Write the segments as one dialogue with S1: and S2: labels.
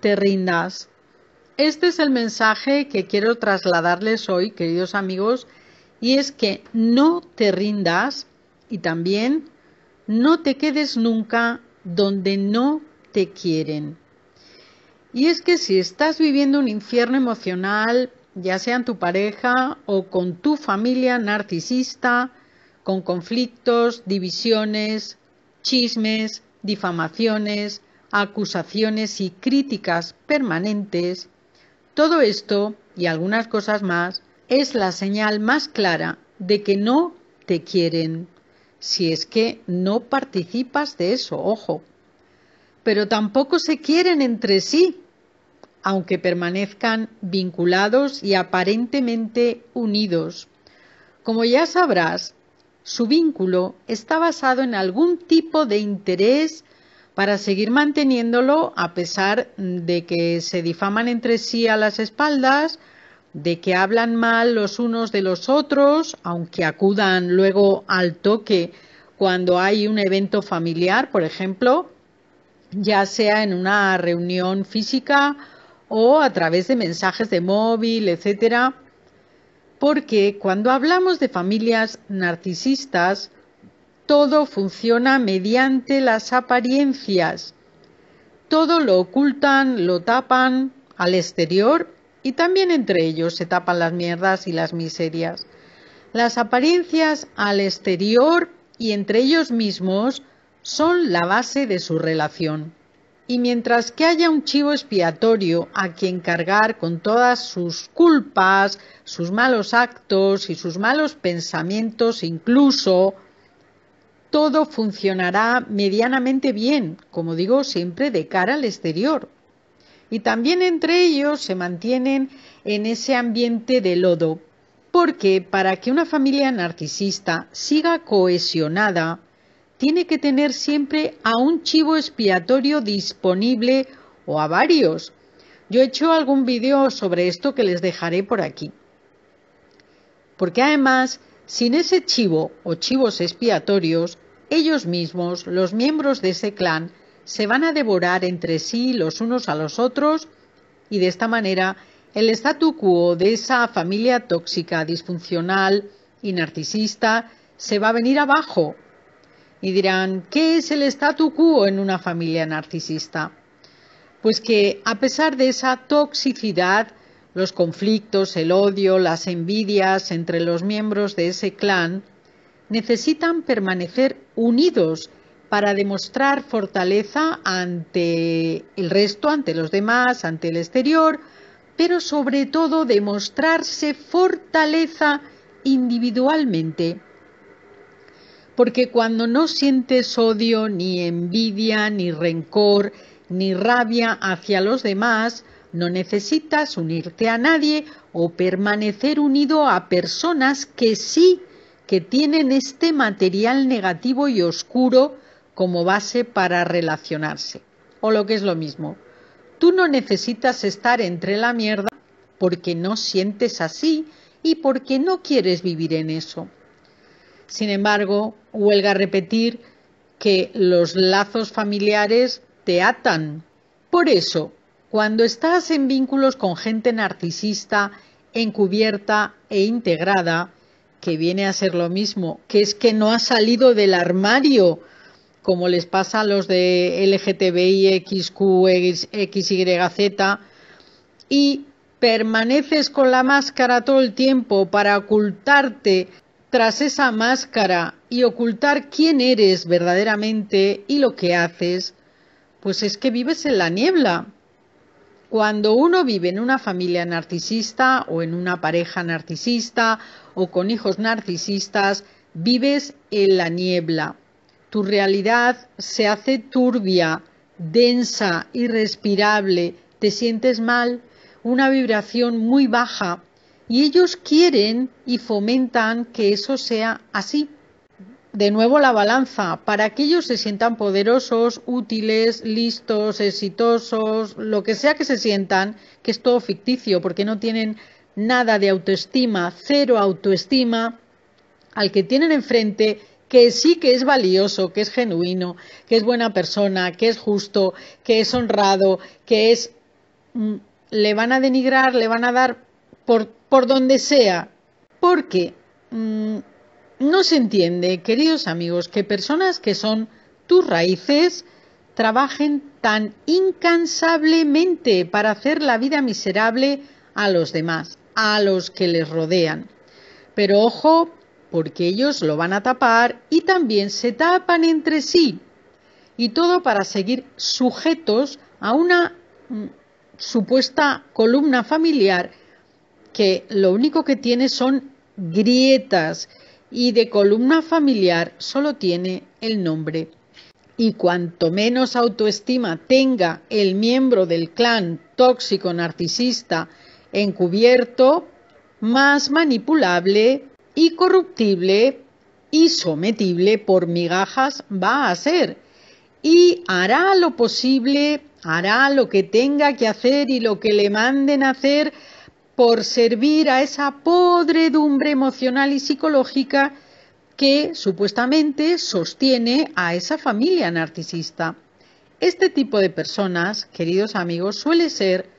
S1: te rindas. Este es el mensaje que quiero trasladarles hoy, queridos amigos, y es que no te rindas y también no te quedes nunca donde no te quieren. Y es que si estás viviendo un infierno emocional, ya sea en tu pareja o con tu familia narcisista, con conflictos, divisiones, chismes, difamaciones, acusaciones y críticas permanentes, todo esto y algunas cosas más es la señal más clara de que no te quieren, si es que no participas de eso, ojo. Pero tampoco se quieren entre sí, aunque permanezcan vinculados y aparentemente unidos. Como ya sabrás, su vínculo está basado en algún tipo de interés para seguir manteniéndolo a pesar de que se difaman entre sí a las espaldas, de que hablan mal los unos de los otros, aunque acudan luego al toque cuando hay un evento familiar, por ejemplo, ya sea en una reunión física o a través de mensajes de móvil, etcétera, porque cuando hablamos de familias narcisistas todo funciona mediante las apariencias. Todo lo ocultan, lo tapan al exterior y también entre ellos se tapan las mierdas y las miserias. Las apariencias al exterior y entre ellos mismos son la base de su relación. Y mientras que haya un chivo expiatorio a quien cargar con todas sus culpas, sus malos actos y sus malos pensamientos incluso, todo funcionará medianamente bien, como digo siempre, de cara al exterior. Y también entre ellos se mantienen en ese ambiente de lodo, porque para que una familia narcisista siga cohesionada, tiene que tener siempre a un chivo expiatorio disponible o a varios. Yo he hecho algún vídeo sobre esto que les dejaré por aquí. Porque además sin ese chivo o chivos expiatorios, ellos mismos, los miembros de ese clan, se van a devorar entre sí los unos a los otros y de esta manera el statu quo de esa familia tóxica, disfuncional y narcisista se va a venir abajo. Y dirán, ¿qué es el statu quo en una familia narcisista? Pues que a pesar de esa toxicidad los conflictos, el odio, las envidias entre los miembros de ese clan, necesitan permanecer unidos para demostrar fortaleza ante el resto, ante los demás, ante el exterior, pero sobre todo demostrarse fortaleza individualmente. Porque cuando no sientes odio, ni envidia, ni rencor, ni rabia hacia los demás, no necesitas unirte a nadie o permanecer unido a personas que sí que tienen este material negativo y oscuro como base para relacionarse. O lo que es lo mismo, tú no necesitas estar entre la mierda porque no sientes así y porque no quieres vivir en eso. Sin embargo, huelga repetir que los lazos familiares te atan. Por eso, cuando estás en vínculos con gente narcisista, encubierta e integrada, que viene a ser lo mismo, que es que no ha salido del armario, como les pasa a los de LGTBI, XQ, XYZ, y permaneces con la máscara todo el tiempo para ocultarte tras esa máscara y ocultar quién eres verdaderamente y lo que haces, pues es que vives en la niebla. Cuando uno vive en una familia narcisista o en una pareja narcisista o con hijos narcisistas, vives en la niebla. Tu realidad se hace turbia, densa, irrespirable, te sientes mal, una vibración muy baja y ellos quieren y fomentan que eso sea así de nuevo la balanza para que ellos se sientan poderosos, útiles, listos, exitosos, lo que sea que se sientan, que es todo ficticio porque no tienen nada de autoestima, cero autoestima, al que tienen enfrente que sí que es valioso, que es genuino, que es buena persona, que es justo, que es honrado, que es... Mm, le van a denigrar, le van a dar por, por donde sea, porque mm, no se entiende, queridos amigos, que personas que son tus raíces trabajen tan incansablemente para hacer la vida miserable a los demás, a los que les rodean. Pero ojo, porque ellos lo van a tapar y también se tapan entre sí. Y todo para seguir sujetos a una mm, supuesta columna familiar que lo único que tiene son grietas y de columna familiar solo tiene el nombre. Y cuanto menos autoestima tenga el miembro del clan tóxico narcisista encubierto, más manipulable y corruptible y sometible por migajas va a ser. Y hará lo posible, hará lo que tenga que hacer y lo que le manden hacer por servir a esa podredumbre emocional y psicológica que supuestamente sostiene a esa familia narcisista. Este tipo de personas, queridos amigos, suele ser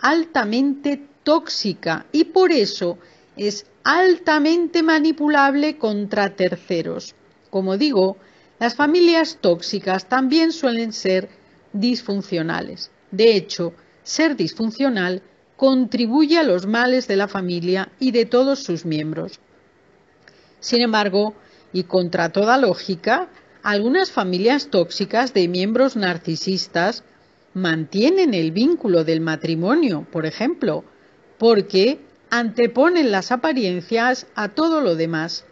S1: altamente tóxica y por eso es altamente manipulable contra terceros. Como digo, las familias tóxicas también suelen ser disfuncionales. De hecho, ser disfuncional contribuye a los males de la familia y de todos sus miembros. Sin embargo, y contra toda lógica, algunas familias tóxicas de miembros narcisistas mantienen el vínculo del matrimonio, por ejemplo, porque anteponen las apariencias a todo lo demás.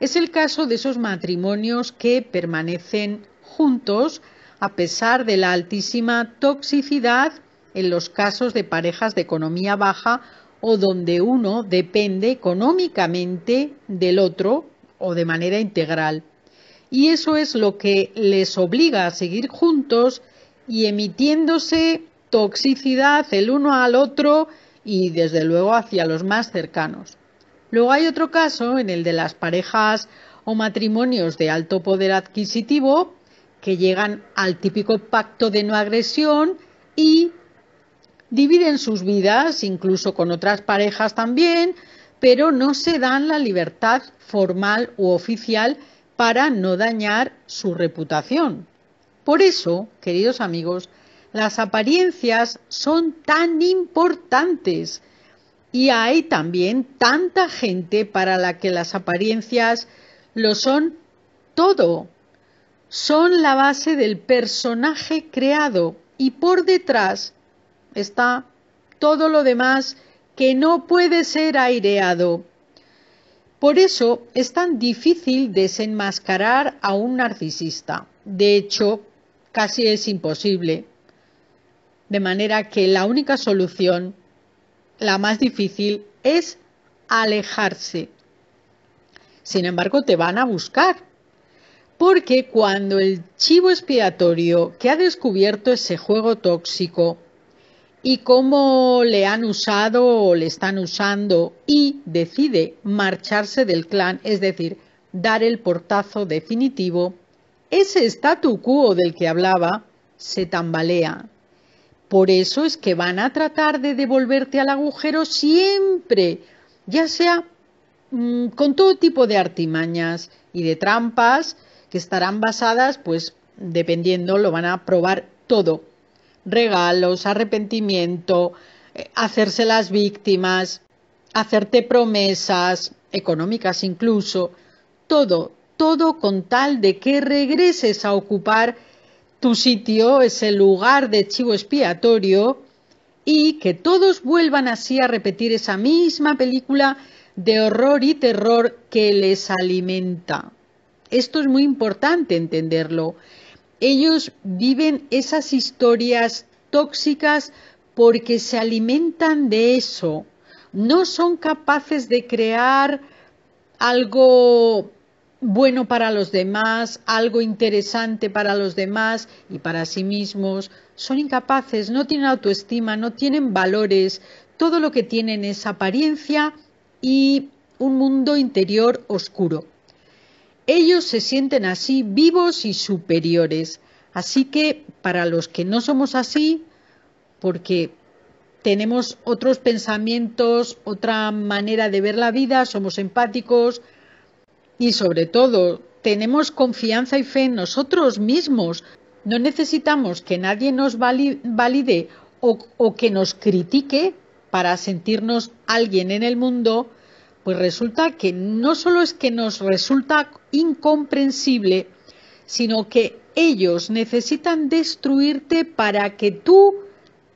S1: Es el caso de esos matrimonios que permanecen juntos a pesar de la altísima toxicidad en los casos de parejas de economía baja o donde uno depende económicamente del otro o de manera integral. Y eso es lo que les obliga a seguir juntos y emitiéndose toxicidad el uno al otro y desde luego hacia los más cercanos. Luego hay otro caso en el de las parejas o matrimonios de alto poder adquisitivo que llegan al típico pacto de no agresión y dividen sus vidas, incluso con otras parejas también, pero no se dan la libertad formal u oficial para no dañar su reputación. Por eso, queridos amigos, las apariencias son tan importantes y hay también tanta gente para la que las apariencias lo son todo. Son la base del personaje creado y por detrás está todo lo demás que no puede ser aireado. Por eso es tan difícil desenmascarar a un narcisista. De hecho, casi es imposible. De manera que la única solución, la más difícil, es alejarse. Sin embargo, te van a buscar. Porque cuando el chivo expiatorio que ha descubierto ese juego tóxico y cómo le han usado o le están usando y decide marcharse del clan, es decir, dar el portazo definitivo, ese statu quo del que hablaba se tambalea. Por eso es que van a tratar de devolverte al agujero siempre, ya sea mm, con todo tipo de artimañas y de trampas que estarán basadas, pues dependiendo, lo van a probar todo regalos, arrepentimiento, eh, hacerse las víctimas, hacerte promesas, económicas incluso, todo, todo con tal de que regreses a ocupar tu sitio, ese lugar de chivo expiatorio, y que todos vuelvan así a repetir esa misma película de horror y terror que les alimenta. Esto es muy importante entenderlo. Ellos viven esas historias tóxicas porque se alimentan de eso. No son capaces de crear algo bueno para los demás, algo interesante para los demás y para sí mismos. Son incapaces, no tienen autoestima, no tienen valores. Todo lo que tienen es apariencia y un mundo interior oscuro. Ellos se sienten así vivos y superiores. Así que para los que no somos así, porque tenemos otros pensamientos, otra manera de ver la vida, somos empáticos y sobre todo tenemos confianza y fe en nosotros mismos. No necesitamos que nadie nos valide o, que nos critique para sentirnos alguien en el mundo pues resulta que no solo es que nos resulta incomprensible, sino que ellos necesitan destruirte para que tú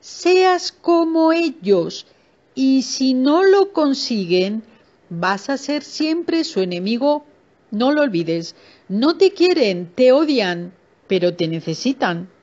S1: seas como ellos. Y si no lo consiguen, vas a ser siempre su enemigo. No lo olvides. No te quieren, te odian, pero te necesitan.